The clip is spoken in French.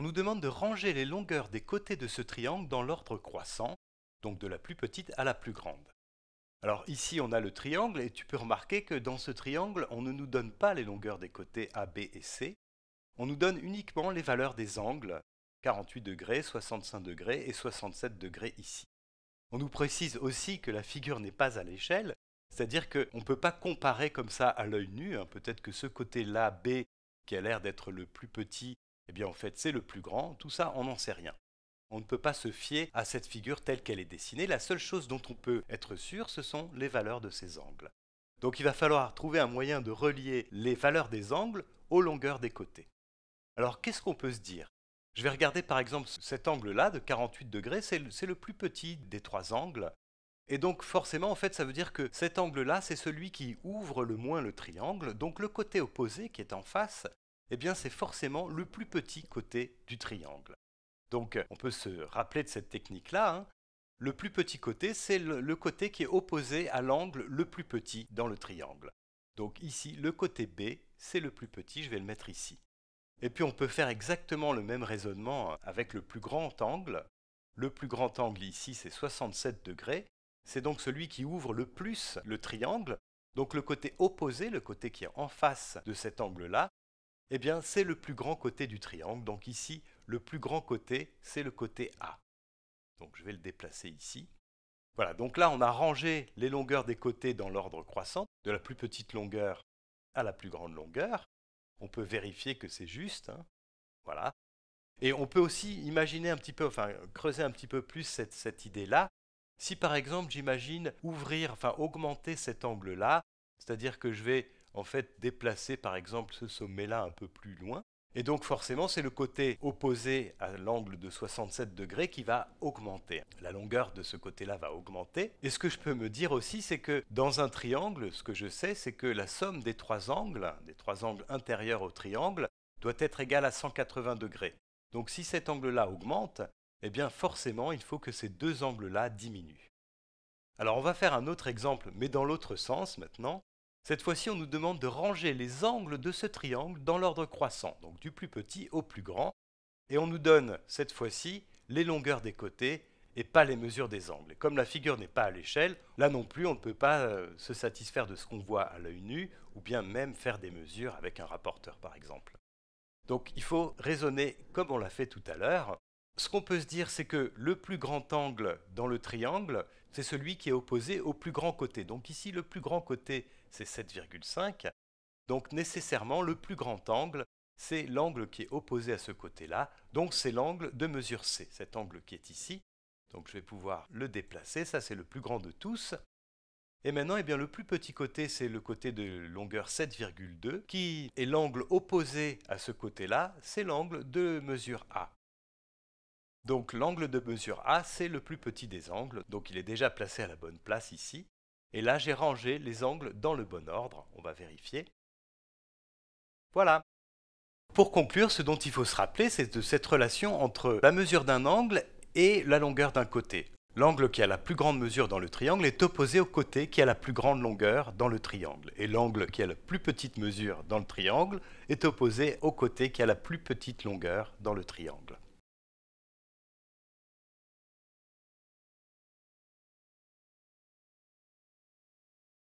on nous demande de ranger les longueurs des côtés de ce triangle dans l'ordre croissant, donc de la plus petite à la plus grande. Alors ici on a le triangle et tu peux remarquer que dans ce triangle on ne nous donne pas les longueurs des côtés A, B et C, on nous donne uniquement les valeurs des angles, 48 degrés, 65 degrés et 67 degrés ici. On nous précise aussi que la figure n'est pas à l'échelle, c'est-à-dire qu'on ne peut pas comparer comme ça à l'œil nu, hein. peut-être que ce côté-là, B, qui a l'air d'être le plus petit, eh bien en fait c'est le plus grand, tout ça on n'en sait rien. On ne peut pas se fier à cette figure telle qu'elle est dessinée, la seule chose dont on peut être sûr ce sont les valeurs de ces angles. Donc il va falloir trouver un moyen de relier les valeurs des angles aux longueurs des côtés. Alors qu'est-ce qu'on peut se dire Je vais regarder par exemple cet angle-là de 48 degrés, c'est le plus petit des trois angles. Et donc forcément, en fait, ça veut dire que cet angle-là, c'est celui qui ouvre le moins le triangle, donc le côté opposé qui est en face, eh bien c'est forcément le plus petit côté du triangle. Donc on peut se rappeler de cette technique-là. Hein. Le plus petit côté, c'est le, le côté qui est opposé à l'angle le plus petit dans le triangle. Donc ici, le côté B, c'est le plus petit, je vais le mettre ici. Et puis on peut faire exactement le même raisonnement avec le plus grand angle. Le plus grand angle ici, c'est 67 degrés. C'est donc celui qui ouvre le plus le triangle. Donc le côté opposé, le côté qui est en face de cet angle-là, eh bien, c'est le plus grand côté du triangle. Donc ici, le plus grand côté, c'est le côté A. Donc je vais le déplacer ici. Voilà, donc là, on a rangé les longueurs des côtés dans l'ordre croissant, de la plus petite longueur à la plus grande longueur. On peut vérifier que c'est juste. Hein. Voilà. Et on peut aussi imaginer un petit peu, enfin creuser un petit peu plus cette idée-là. Si par exemple j'imagine ouvrir, enfin augmenter cet angle-là, c'est-à-dire que je vais en fait déplacer par exemple ce sommet-là un peu plus loin. Et donc forcément, c'est le côté opposé à l'angle de 67 degrés qui va augmenter. La longueur de ce côté-là va augmenter. Et ce que je peux me dire aussi, c'est que dans un triangle, ce que je sais, c'est que la somme des trois angles, des trois angles intérieurs au triangle, doit être égale à 180 degrés. Donc si cet angle-là augmente, eh bien forcément, il faut que ces deux angles-là diminuent. Alors on va faire un autre exemple, mais dans l'autre sens maintenant. Cette fois-ci, on nous demande de ranger les angles de ce triangle dans l'ordre croissant, donc du plus petit au plus grand, et on nous donne cette fois-ci les longueurs des côtés et pas les mesures des angles. Et comme la figure n'est pas à l'échelle, là non plus on ne peut pas euh, se satisfaire de ce qu'on voit à l'œil nu, ou bien même faire des mesures avec un rapporteur par exemple. Donc il faut raisonner comme on l'a fait tout à l'heure. Ce qu'on peut se dire, c'est que le plus grand angle dans le triangle, c'est celui qui est opposé au plus grand côté. Donc ici, le plus grand côté c'est 7,5. Donc nécessairement, le plus grand angle, c'est l'angle qui est opposé à ce côté-là, donc c'est l'angle de mesure C, cet angle qui est ici. Donc je vais pouvoir le déplacer, ça c'est le plus grand de tous. Et maintenant, eh bien, le plus petit côté, c'est le côté de longueur 7,2, qui est l'angle opposé à ce côté-là, c'est l'angle de mesure A. Donc l'angle de mesure A, c'est le plus petit des angles, donc il est déjà placé à la bonne place ici. Et là, j'ai rangé les angles dans le bon ordre. On va vérifier. Voilà. Pour conclure, ce dont il faut se rappeler, c'est de cette relation entre la mesure d'un angle et la longueur d'un côté. L'angle qui a la plus grande mesure dans le triangle est opposé au côté qui a la plus grande longueur dans le triangle. Et l'angle qui a la plus petite mesure dans le triangle est opposé au côté qui a la plus petite longueur dans le triangle.